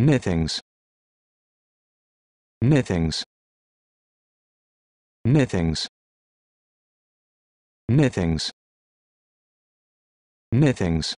Nithings. Nithings. Nithings. Nithings. Nithings.